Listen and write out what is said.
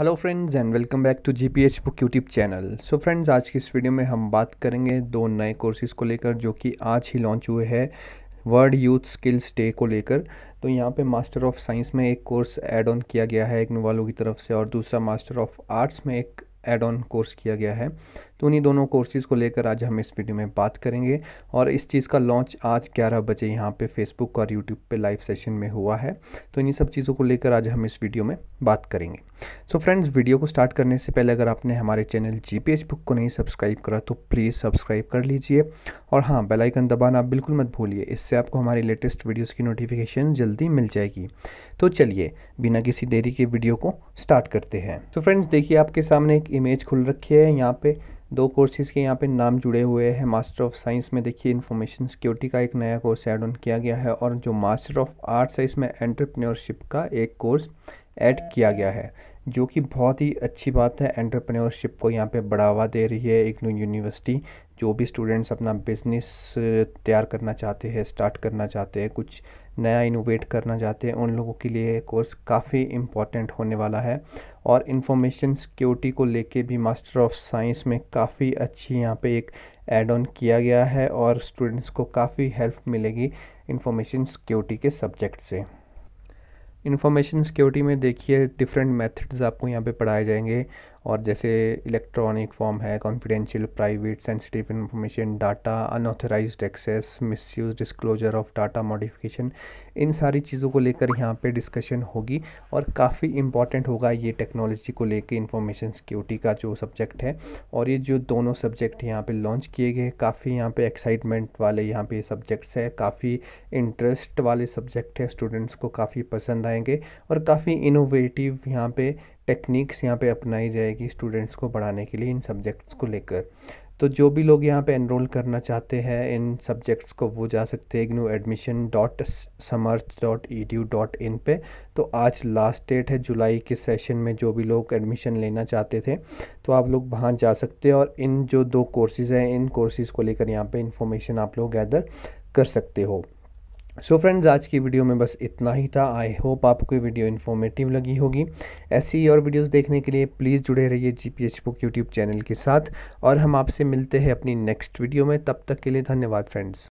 hello friends and welcome back to G P H book YouTube channel so friends आज की इस video में हम बात करेंगे दो नए कोर्सेज़ को लेकर जो कि आज ही लॉन्च हुए हैं वर्ल्ड यूथ स्किल्स डे को लेकर तो यहाँ पे मास्टर ऑफ साइंस में एक कोर्स ऐड ऑन किया गया है एक नोवालो की तरफ से और दूसरा मास्टर ऑफ आर्ट्स में एक एड ऑन कोर्स किया गया है तो उन्हीं दोनों कोर्सेज़ को लेकर आज हम इस वीडियो में बात करेंगे और इस चीज़ का लॉन्च आज 11 बजे यहाँ पे फेसबुक और यूट्यूब पे लाइव सेशन में हुआ है तो इन्हीं सब चीज़ों को लेकर आज हम इस वीडियो में बात करेंगे सो so फ्रेंड्स वीडियो को स्टार्ट करने से पहले अगर आपने हमारे चैनल जी पी बुक को नहीं सब्सक्राइब करा तो प्लीज़ सब्सक्राइब कर लीजिए और हाँ बेलाइकन आइकन दबाना बिल्कुल मत भूलिए इससे आपको हमारी लेटेस्ट वीडियोस की नोटिफिकेशन जल्दी मिल जाएगी तो चलिए बिना किसी देरी के वीडियो को स्टार्ट करते हैं तो फ्रेंड्स देखिए आपके सामने एक इमेज खुल रखी है यहाँ पर दो कोर्सेज़ के यहाँ पे नाम जुड़े हुए हैं मास्टर ऑफ साइंस में देखिए इन्फॉर्मेशन सिक्योरिटी का एक नया कोर्स ऐड ऑन किया गया है और जो मास्टर ऑफ आर्ट्स है इसमें एंटरप्रेन्योरशिप का एक कोर्स ऐड किया गया है जो कि बहुत ही अच्छी बात है एंटरप्रेन्योरशिप को यहाँ पे बढ़ावा दे रही है एक न्यू यूनिवर्सिटी जो भी स्टूडेंट्स अपना बिजनेस तैयार करना चाहते हैं स्टार्ट करना चाहते हैं कुछ नया इनोवेट करना चाहते हैं उन लोगों के लिए कोर्स काफ़ी इम्पॉर्टेंट होने वाला है और इंफॉर्मेशन सिक्योरिटी को लेके भी मास्टर ऑफ साइंस में काफ़ी अच्छी यहाँ पे एक एड ऑन किया गया है और स्टूडेंट्स को काफ़ी हेल्प मिलेगी इंफॉर्मेशन सिक्योरिटी के सब्जेक्ट से इंफॉर्मेशन सिक्योरिटी में देखिए डिफरेंट मेथड्स आपको यहाँ पे पढ़ाए जाएंगे और जैसे इलेक्ट्रॉनिक फॉर्म है confidential private sensitive information data unauthorised access misuse disclosure of data modification इन सारी चीज़ों को लेकर यहाँ पे डिस्कशन होगी और काफ़ी इम्पॉर्टेंट होगा ये टेक्नोलॉजी को लेकर इंफॉर्मेशन सिक्योरिटी का जो सब्जेक्ट है और ये जो दोनों सब्जेक्ट यहाँ पर लॉन्च किए गए काफ़ी यहाँ पर एक्साइटमेंट वाले यहाँ पे सब्जेक्ट्स है काफ़ी इंटरेस्ट वाले सब्जेक्ट है स्टूडेंट्स को काफ़ी पसंद आएंगे और काफ़ी इनोवेटिव यहाँ पे टेक्निक्स यहाँ पे अपनाई जाएगी स्टूडेंट्स को पढ़ाने के लिए इन सब्जेक्ट्स को लेकर तो जो भी लोग यहाँ पे एनरोल करना चाहते हैं इन सब्जेक्ट्स को वो जा सकते हैं IGNOU admission dot Samarth dot E D dot in पर तो आज लास्ट डेट है जुलाई के सेशन में जो भी लोग एडमिशन लेना चाहते थे तो आप लोग वहाँ जा सकते हैं और इन जो दो कोर्सेज़ हैं इन कोर्सेज़ को लेकर यहाँ पे इंफॉर्मेशन आप लोग गैदर कर सकते हो सो so फ्रेंड्स आज की वीडियो में बस इतना ही था आई होप आपको ये वीडियो इन्फॉर्मेटिव लगी होगी ऐसी और वीडियोस देखने के लिए प्लीज़ जुड़े रहिए G P H book YouTube channel के साथ और हम आपसे मिलते हैं अपनी नेक्स्ट वीडियो में तब तक के लिए धन्यवाद फ्रेंड्स